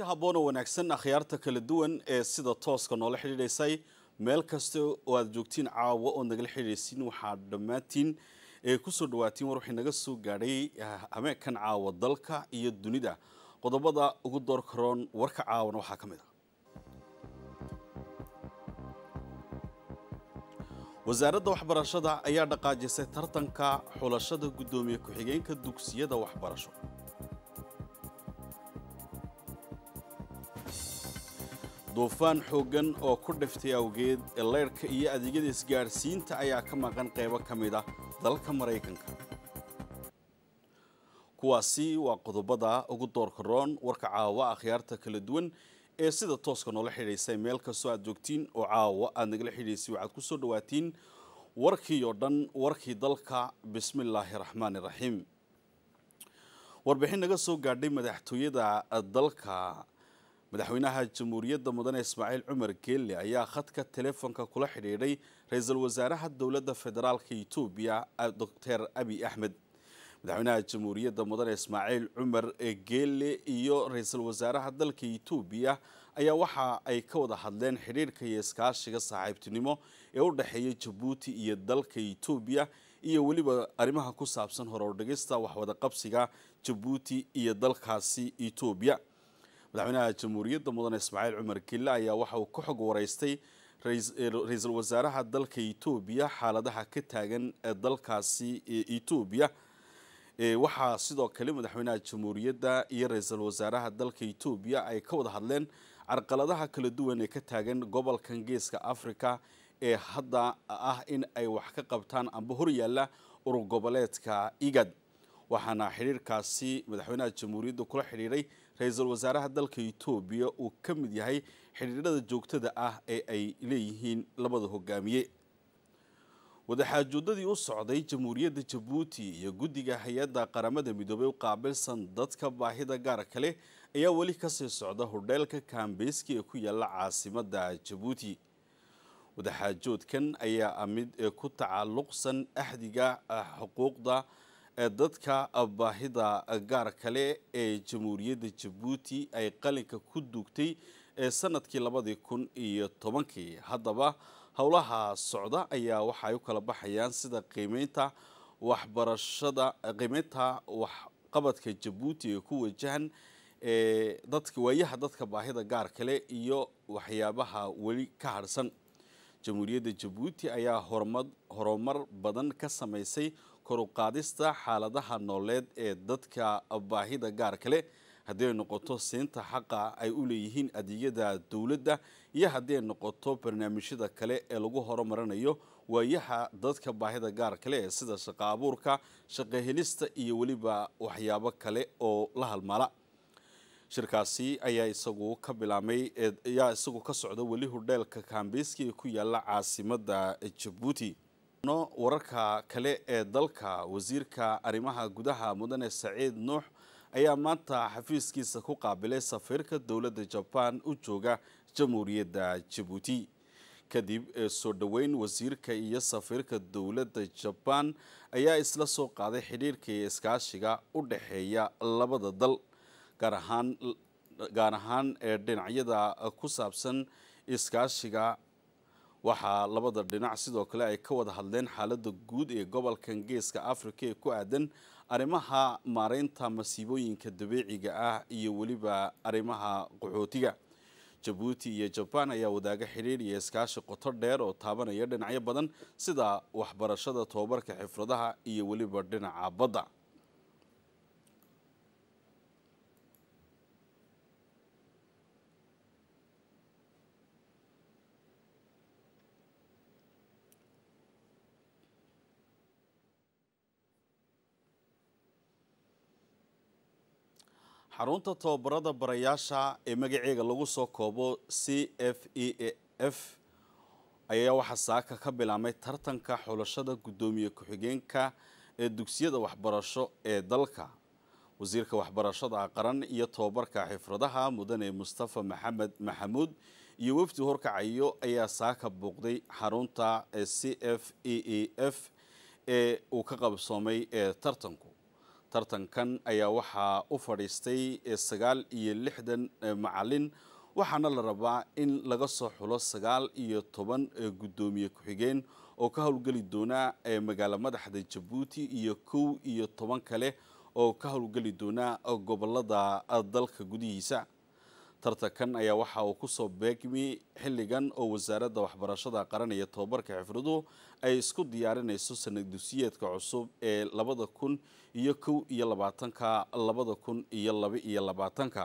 waqti habboon oo wanaagsan akhyaarta kala duwan ee sida tooska noola xidhiidhaysay meel kasta oo aada joogtiin caawa oo nagala xidhiidhaysiin waxaa dhammaantiin kusoo dhawaatiin war waxay naga soo gaadhay ah, hameenkan caawa dalka iyo dunida qodobada ugu door karoon warka caawana waxaa ka mid a ah. wasaaradda waxbarashada ayaa dhaqaajisay tartanka xulashada guddoomiye ku-xigeenka dugsiyada waxbarasho duufaan xooggan oo ku dhiftay awgeed eleyrhka iyo adeegyada isgaarsiinta ayaa ka maqan qaybo ka mid ah dalka maraykanka kuwaasi waa qodobada ugu doorka roon warka caawa akhyaarta ah kala duwan ee sida tooska noola xidhiidhaysa meel kastoo aad joogtiin oo caawa aad nagala xidhaysay waxaad ku soo dhowaatiin warkii oo dhan warkii dalka bismillaahi raxmaani raxiim warbixin naga soo gaadhay madaxtooyada dalka madaxweynaha jamhuuriyadda mudane ismaaciil cumar geelle ayaa khadka teleefonka kula xidhiidhay ra-iisul wasaaraha dowladda federaalka etoobiya ah, doctor abi axmed madaxweynaha jamhuuriyadda mudane ismaaciil cumar geelle eh, iyo ra-iisul wasaaraha dalka etoobiya ayaa waxa ay ka wada hadleen xidhiirka iyo iskaashiga saaxiibtinimo ee u dhexeeya jabuuti iyo dalka etoobiya iyo weliba arrimaha ku saabsan hore u dhigista jabuuti iyo dalkaasi etoobiya madaxweynaha jamhuuriyadda mudane ismaaciil cumar kille ayaa waxa uu ka xog wareystay ra-iisul eh, wasaaraha dalka etoobiya xaaladaha ka taagan dalkaasi etoobiya eh, waxaa sidoo kale madaxweynaha jamhuuriyadda iyo ra-iisul wasaaraha dalka etoobiya ay ka wada hadleen carqaladaha kala duwan ee ka taagan gobolkan geeska africa ee hadda ah in ay wax ka qabtaan amba horyaalla urur goboleedka igad waxaana xiriirkaasi madaxweynaha jamhuuriyadda kula xidhiiray ra-iisul wasaaraha dalka etoobiya uu ka mid yahay xidhiidhada joogtada ah ee ay leeyihiin labada hogaamiye wadaxaajoodadii u socday jamhuuriyadda jabuuti iyo guddiga hay-adda qaramada midoobay u qaabilsan dadka baahida gaarka leh ayaa weli kasii socda hordheelka kaambeyski ee ku yaala caasimadda jabuuti wadaxaajoodkan ayaa ah ee ku tacalluqsan axdiga ah xuquuqda dadka baahida gaar kale ee jamhuuriyadda jabuuti ay qalinka ku duugtay ee sanadkii labadii kun iyo tobankii haddaba howlaha socda ayaa waxaay u kala baxayaan sida qiimeynta waxbarashada qiimeynta waxqabadka jabuuti ee ku wajahan dadka waayaha dadka baahida gaar kale iyo waxyaabaha weli ka harsan jamhuuriyadda jabuuti ayaa horumar badan ka samaysay kor u qaadista xaaladaha nooleed ee dadka baahida gaarka leh haddii ay noqoto siinta xaqa ay u leeyihiin adeegyada dowladda iyo haddii ay noqoto barnaamijyada kale ee lagu horumarinayo waayaha dadka baahida gaarka leh sida shaqa abuurka shaqa helista iyo weliba waxyaabo kale oo la halmaala shirkaasi ayaa isagu ka bilaamay ayaa isagu ka socda weli hurdheelka kaambiiska ku yaala caasimada jabuuti wararka kale ee dalka wasiirka arrimaha gudaha mudane saciid nuux ayaa maanta xafiiskiisa ku qaabilay safiirka dowladda jabaan u jooga jamhuuriyadda jabuuti kadib soo dhoweyn wasiirka iyo safiirka dowladda jabaan ayaa isla soo qaaday xidhiirka iyo iskaashiga u dhexeeya labada dal gaar ahaan ee dhinacyada ku saabsan iskaashiga waxaa labada dhinac sidoo kale ay ka wada hadleen xaalada guud ee gobolkan geeska afrika ee ku aadan arrimaha maareynta masiibooyinka dabiiciga ah iyo weliba arrimaha qaxootiga jabuuti iyo jabaan ayaa wadaaga xidhiir iyo iskaashi qoto dheer oo taabanaya dhinacyo badan sida waxbarashada tobabarka xifradaha iyo weliba dhinaca badda xarunta tababarada barayaasha ee magaceega lagu soo koobo c f e a f ayaa waxaa saaka ka bilaabmay tartanka xulashada guddoomiye ku-xigeenka ee dugsiyada waxbarasho ee dalka wasiirka waxbarashada qaran iyo tababarka xifradaha mudane mustafa maxamed maxamuud iyo wafdi horkacayo ayaa saaka buuqday xarunta c f e e f ee uu ka qabsoomay ee tartanku tartankan ayaa waxaa u fadhiistay sagaal iyo lixdan eh, macalin waxaana la rabaa in laga soo xulo sagaal iyo toban eh, guddoomiye ku-xigeen oo ka howlgeli doonaa eh, magaalo madaxda jabuuti iyo kow iyo toban kale oo ka howlgeli doonaa gobolada dalka gudihiisa tartankan ayaa waxa uu kusoo beegmi xilligan oo wasaaradda waxbarashada qaran iyo tobabarka xifraduhu ay isku diyaarinayso sanad dusiyeedka cusub ee labada kun iyo kow iyo labaatanka labada kun iyo laba iyo labaatanka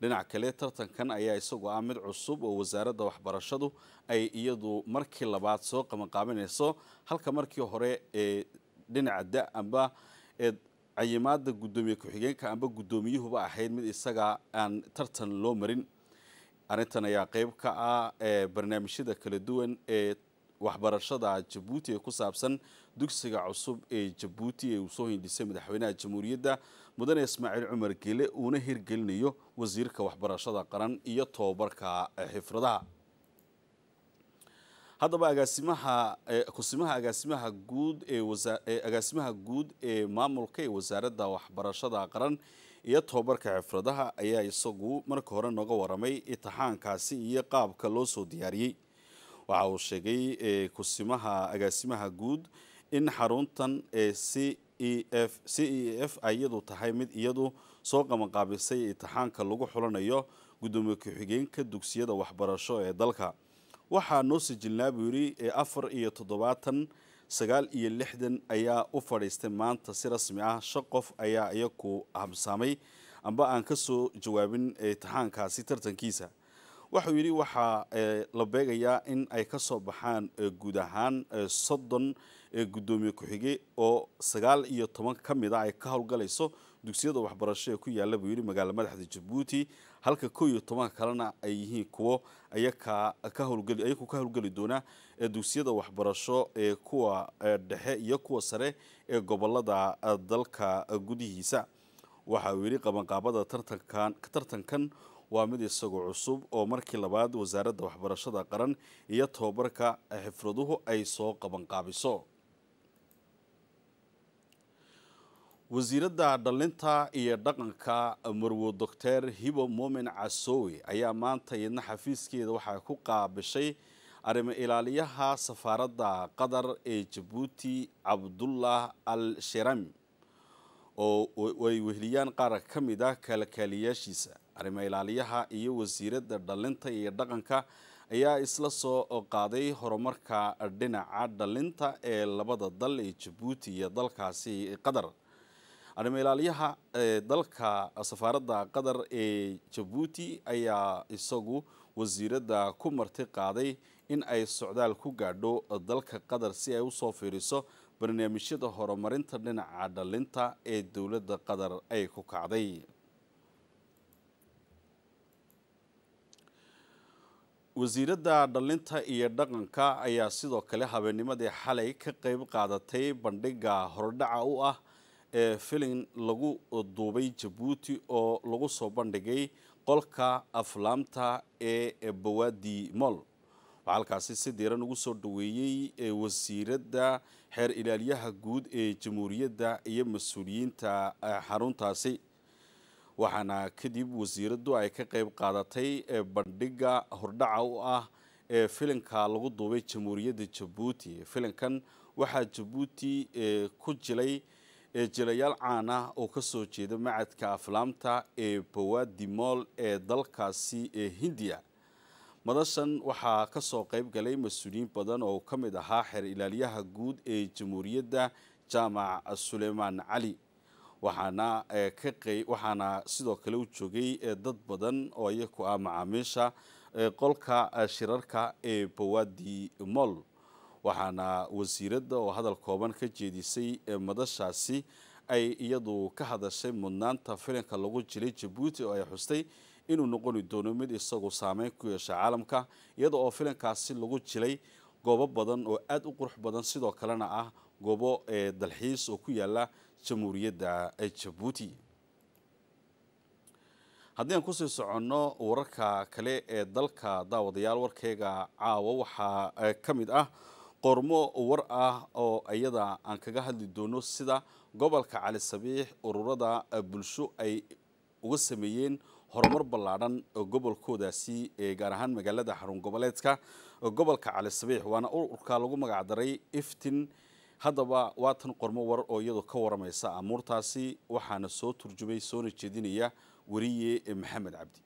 dhinac kale tartankan ayaa isagu ah mid cusub oo wasaaradda waxbarashadu ay iyadu markii labaad soo qabanqaabinayso halka markii hore ee dhinaca da-amba ee cayimaada gudoomiye ku-xigeenka amba gudoomiyuhuba ahayd mid isaga aan tartan loo marin arrintan ayaa qeyb ka ah ee eh, barnaamijyada kala duwan ee waxbarashada jabuuti ee ku saabsan dugsiga cusub ee jabuuti ee uu soo hindhisay madaxweynaha jamhuuriyadda mudane ismaaciil cumar gele uuna hirgelinayo wasiirka waxbarashada qaran iyo tobabarka eh, xifradaha haddaba agaasimaha eh, kusimaha agaasimaha guud eeagaasimaha guud ee maamulka ee wasaaradda waxbarashada qaran iyo tobabarka xifradaha ayaa isagu marka hore nooga waramay itixaankaasi iyo qaabka loo soo diyaariyey waxa uu sheegay eh, kusimaha agaasimaha guud in xaruntan c e f c e f ay iyadu tahay mid iyadu soo qabanqaabisay itixaanka lagu xulanayo guddoomiye ku-xigeenka dugsiyada waxbarasho ee dalka waxaa noo sijilnaa buu yidhi afar iyo toddobaatan sagaal iyo lixdan ayaa u fadhiistay maanta si rasmi ah shan qof ayaa iyaku habsaamay amba aan ka soo jawaabin taxaankaasi tartankiisa waxuu yidhi waxaa la beegayaa in ay ka soo baxaan guud ahaan soddon guddoomiye ku-xige oo sagaal iyo toban ka mid a ah ay ka howlgalayso dugsiyada waxbarasho ee ku yaalla buu yidhi magaala madaxda jabuuti halka ko iyo tobanka kalena ay yihiin kuwo ayakaa ka howlgeli ayagu ka howlgeli doona dugsiyada waxbarasho ee kuwa dhexe iyo kuwa sare ee gobolada dalka gudihiisa waxa uu yidhi qabanqaabada tartankan tartankan waa mid isagoo cusub oo markii labaad wasaaradda waxbarashada qaran iyo tobabarka xifraduhu ay soo qabanqaabiso wasiiradda dhallinta iyo dhaqanka marwo docter hibo muumin casowe ayaa maanta yadna xafiiskeeda waxaa ku qaabishay arrimo ilaaliyaha safaaradda qatar ee jabuuti cabdullah al sheram oo ay wehliyaan qaar ka mid ah kalkaaliyaashiisa arrimo ilaaliyaha iyo wasiiradda dhallinta iyo dhaqanka ayaa isla soo qaaday horumarka dhinaca dhallinta ee labada dal ee jabuuti iyo dalkaasi qatar arrimo ilaaliyaha dalka safaaradda qatar ee jabuuti ayaa isagu wasiiradda ku marti qaaday in ay socdaal ku gaadho dalka qatar si ay usoo fiiriso barnaamijyada horumarinta dhinaca dhalinta ee dowladda qatar ay ku kacday wasiiradda dhalinta iyo dhaqanka ayaa sidoo kale habeennimadii xalay ka qayb qaadatay bandhigga hordhaca u ah ee filin lagu duubay jabuuti oo lagu soo bandhigay qolka aflaamta ee bawaadi mall waxaa halkaasi si diiran ugu soo dhaweeyey wasiiradda xeer ilaalyaha guud ee jamhuuriyadda iyo mas-uuliyiinta xaruntaasi waxaana kadib wasiiraddu ay ka qayb qaadatay bandhigga hordhaca u ah ee filinka lagu duubay jamhuuriyadda jabuuti filinkan waxaa jabuuti ku jilay ee jilayaal caan ah oo kasoo jeeda macadka aflaamta ee bawaadi mool ee dalkaasi ee hindiya madashan waxaa kasoo qayb galay mas-uuliyiin badan oo ka mid ahaa xeer ilaaliyaha guud ee jamhuuriyadda jaamac suleymaan cali waxaana waxaana sidoo kale u joogay dad badan oo iyaku ah macaamiisha qolka shirarka ee bowadi moll waxaana wasiiradda oo hadal kooban ka jeedisay madashaasi ay iyadu ka hadashay mudnaanta filinka lagu jilay jabuuti oo ay xustay inuu noqoni doono mid isagu saameyn ku yeesha caalamka iyada oo filinkaasi lagu jilay goobo badan oo aada u qurux badan sidoo kalena ah goobo ee eh, dalxiis oo ku yaala jamhuuriyadda eh, jabuuti haddii aan kusii soconno wararka kale ee dalka daawadayaal warkeyga caawa waxaa eh, ka mid ah qormo war ah oo iyada aan kaga hadli doono sida gobolka cali sabiix ururada e, bulsho ay uga sameeyeen horumar ballaadhan gobolkoodaasi e, gaar ahaan magaalada xarun goboleedka e, gobolka cali sabiix waana ururka lagu magacdaray iftin haddaba waatan qormo war oo iyadu ka waramaysa amuurtaasi waxaana soo turjumay soona jeedinaya wariye maxamed cabdi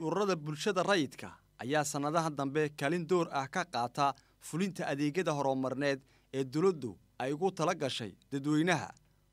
ururada bulshada rayidka ayaa sannadaha dambe kaalin door ah ka qaata fulinta adeegyada horumarneed ee dawladdu ay ugu tala gashay dadweynaha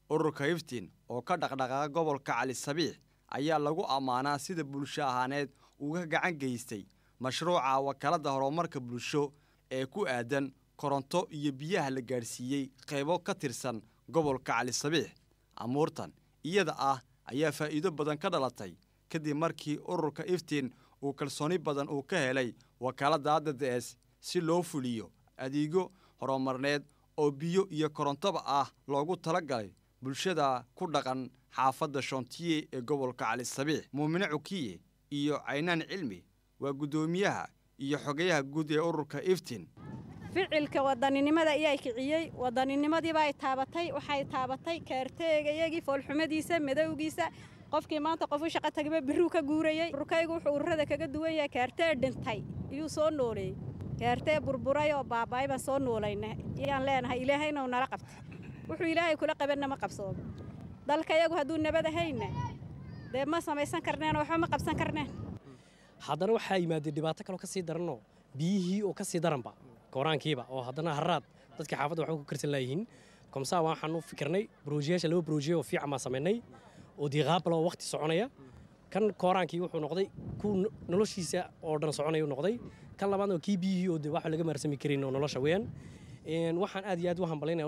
ururka iftiin oo ka dhaqdhaqaaqa gobolka cali sabiix ayaa lagu ammaanaa sida bulsho ahaaneed uga gacan geystay mashruuca wakaalada horumarka bulsho ee ku aadan koronto iyo biyaha la gaadhsiiyey qaybo ka tirsan gobolka cali sabiix amuurtan iyada ah ayaa faa'iido badan ka dhalatay kadib markii ururka iftiin uu kalsooni badan uu ka helay wakaaladda hadda si loo fuliyo adeego horumarneed oo biyo iyo korontoba ah loogu tala galay bulshada ku dhaqan xaafadda shontiye ee gobolka calisabiix muumine cukiye iyo caynaan cilmi waa guddoomiyaha iyo xogayaha guud ee ururka iftiin ficilka wadaninimada iyaa kiciyey wadaninimadiibaa ay taabatay waxay taabatay kaarteegayagii foolxumadiisa madowgiisa qofkii maanta qofu shaqa tagiba biruu ka guurayey rukaygu wuxuu ururada kaga duwan yahay kaartee dhintay iyuu soo nooleeyey kaartee burburay oo baaba'ay baan soo noolayna iyaan leenahay ilaahaynaw nala qabta wuxuu ilaahay kula qabanna ma qabsoomo dalkayagu hadduu nabad ahayna dee ma samaysan karneen waxba ma qabsan karneen haddana waxaa yimaadee dhibaato kaloo ka sii daranoo biyihii oo ka sii daranba qooraankiiba oo oh, haddana haraad dadkii xaafadda waxba ku karsan laayihiin komsaa waxaan fikirnay brojiyaasha laba brojiya oo fiican baan samaynay oo diiqaabalo wakhti soconaya kan kooraankii wuxuu noqday ku noloshiisa oo dhan soconaya noqday kan labaadna waa kii biyihii oo wax laga maarasami karin oo nolosha weeyaan waxaan aad iyo aad u hambalinaya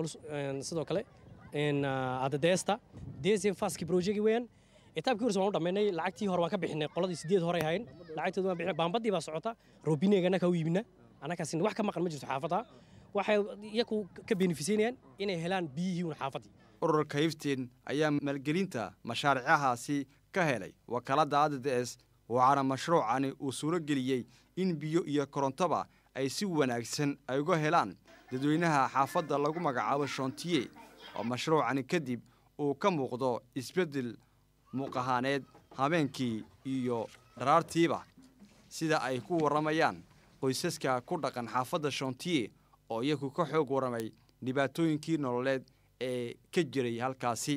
sidoo kale ah, adadeesta deese faaski brojegi weeyaan kitaabkii horse waan u dhammaynay lacagtii hore waan ka bixinay qoladii sideed horey ahayn lacagteedu waan bixinay baambaddii baa socota robineegana ka u iibinaa anakaasina wax ka maqan ma jirto xaafadda waxay iyaku ka beenifisaynayaan inay helaan biyihii biyihiiun xaafaddii ururka hiftiin ayaa maalgelinta mashaariicahaasi ka helay wakaaladda a s waxaana mashruucani uu suuro geliyey in biyo iyo korontoba ay si wanaagsan ay uga helaan dadweynaha xaafadda lagu magacaabo shontiye oo mashruucani kadib uu ka muuqdo isbeddel muuqahaaneed habeenkii iyo dharaartiiba sida ay ku warramayaan qoysaska ku dhaqan xaafadda shontiye oo iyagu ka xoog waramay dhibaatooyinkii nololeed ee ka jiray halkaasi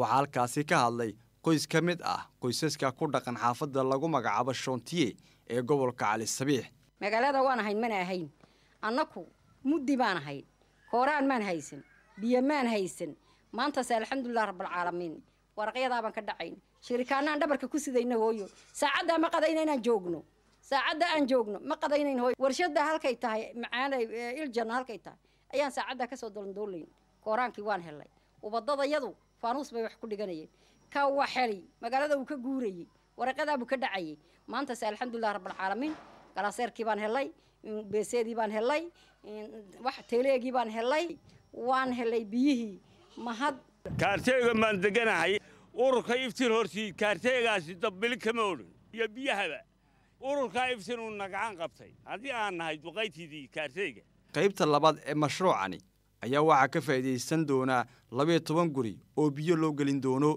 waxaa halkaasi ka hadlay qoys ka mid ah qoysaska ku dhaqan xaafadda lagu magacaabo shontiye ee gobolka cali sabiix magaalada waan ahayn mana ahayn annaku muddi baan ahayn kooraan maan haysan biyo maan haysan maantase alxamdulilah rabbalcaalamiin waraqyadaabaan ka dhacayn shirikaanaan dhabarka ku sidayna hooyo saacaddaa ma qadayna inaan joogno saacadda aan joogno ma qadaynayn hooyo warshadda halkay tahay macaanay iljanna halkay tahay ayaan saacaddaa ka soo dolandoolayn kooraankii waan hellay ubadadayadu faanuus bay wax ku dhiganayeen ka waxeli magaalada uu ka guurayey waraqadaabuu ka dhacayay maantas alxamdulilah rabaalcaalamiin galaaseerkii baan helay beeseedii baan helay wax teeleegii baan helay waan helay biyihii mahad kaarteega maan deganahay ururka iftir hortii kaarteegaasi dabbili kama odhan iyo biyahaba ururkaa iftir uu nagacan qabtay haddii aan nahay duqaytiidii kaarteega qaybta labaad ee mashruucani ayaa waxaa ka faa'iidaysan doonaa labiyo toban guri oo biyo loo gelin doono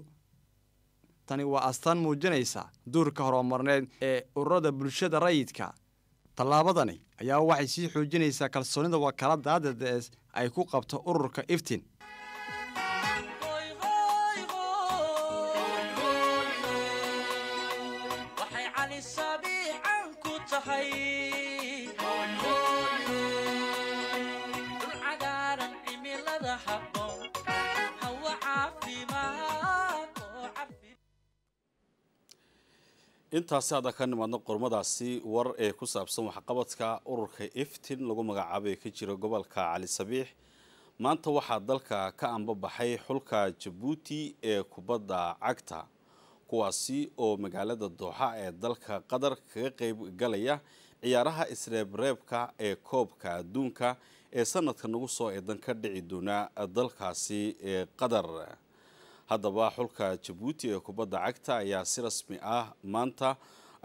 tani waa astaan muujinaysa duurka horumarneed ee ururada bulshada rayidka tallaabadani ayaa waxay sii xoojinaysaa kalsoonida wakaalada adad ay ku qabto ururka iftin intaasi haddaan ka nimaadno qormadaasi war ee ku saabsan waxqabadka ururka iftin lagu magacaabo ee ka jira gobolka cali sabiix maanta waxaa dalka ka anbabaxay xulka jabuuti ee kubadda cagta kuwaasi oo magaalada dooxa ee dalka qatar kaga qayb galaya ciyaaraha isreebreebka ee koobka adduunka ee sanadka nagu soo eedan ka dhici doonaa dalkaasi ee qatar haddaba xulka jabuuti ee kubadda cagta ayaa si rasmi ah maanta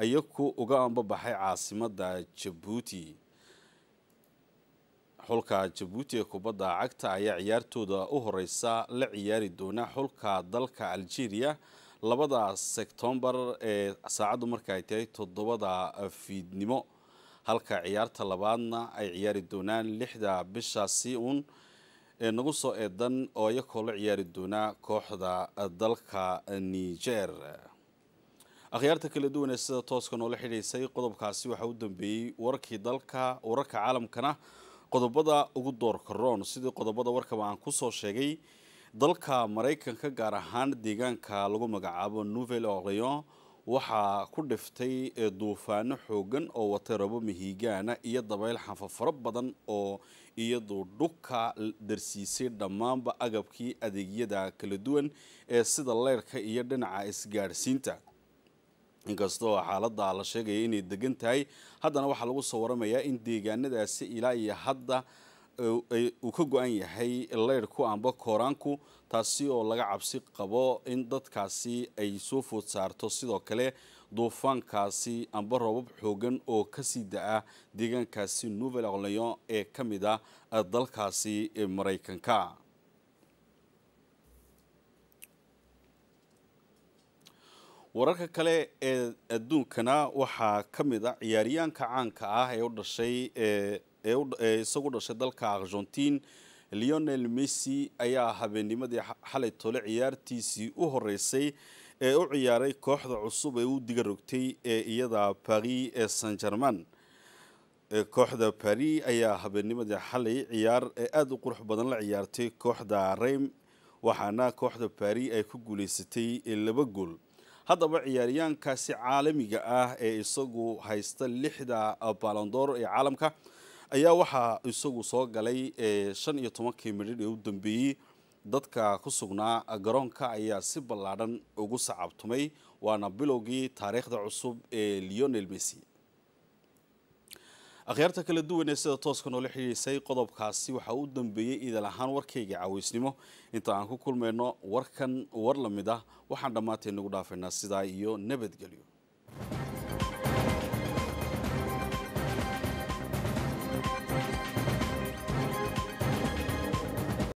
iyaku uga ambabaxay caasimada jabuuti xulka jabuuti ee kubadda cagta ayaa ciyaartooda u horeysa la ciyaari doona xulka dalka algeria labada sektoobar ee saacaddu marka ay tahay toddobada fiidnimo halka ciyaarta labaadna ay ciyaari doonaan lixda bishaasi uun ee nagu soo eedan oo iyakoo la ciyaari doonaa kooxda dalka niger akhyaarta kala duwan ee sida tooskan oo xidhaysay qodobkaasi waxaa u dambeeyey wararkii dalka wararka caalamkana qodobada ugu doorka roon sidii qodobada warkaba aan kusoo sheegay dalka maraykanka gaar ahaan deegaanka lagu magacaabo nouvel orleon waxaa ku dhiftay e, duufaano xoogan oo watay rabo mihigaana iyo dabayl xanfa fara badan oo iyaduu dhuka darsiisay dhammaanba agabkii adeegyada kala duwan ee sida leyrka iyo dhinaca isgaadhsiinta inkastoo xaaladda la sheegaya inay degan tahay haddana waxaa lagu soo waramayaa in deegaanadaasi ilaa iyo hadda uu ka go-an yahay leyrhku amba kooraanku taasi oo laga cabsi qabo in dadkaasi ay soo food saarto sidoo kale duufaankaasi amba roobab xoogan oo kasii da-a deegaankaasi nouvel orleon ee ka mid ah, ah dalkaasi maraykanka wararka kale ee adduunkana waxaa ka mid a ah ciyaaryaanka caanka ah ee u dhashay ee isagu dhashay dalka argentin leonel messy ayaa habeennimadii xalay tole ciyaartiisii u horeysay ee u ciyaaray kooxda cusub ee u diga rogtay ee iyada paris ee san german kooxda paris ayaa habeennimadii xalay ciyaar ee aada u qurux badan la ciyaartay kooxda reim waxaana kooxda paris ay ku guuleysatay laba gool haddaba ciyaaryaankaasi caalamiga ah ee isagu haysta lixda balondoor ee caalamka ayaa waxaa isagu soo galay shan iyo tobankii midhidh ee u dambeeyey dadka ku sugnaa garoonka ayaa si ballaadhan ugu sacabtumay waana bilowgii taariikhda cusub ee lionel messy akhyaarta kala duwan ee sida tooska noola xidhiidhisay qodobkaasi waxaa u dambeeyey iidal ahaan warkayga caaweysnimo inta aan ku kulmayno warkan war la mid ah waxaan dhammaanteen nagu dhaafaynaa sidaa iyo nabadgelyo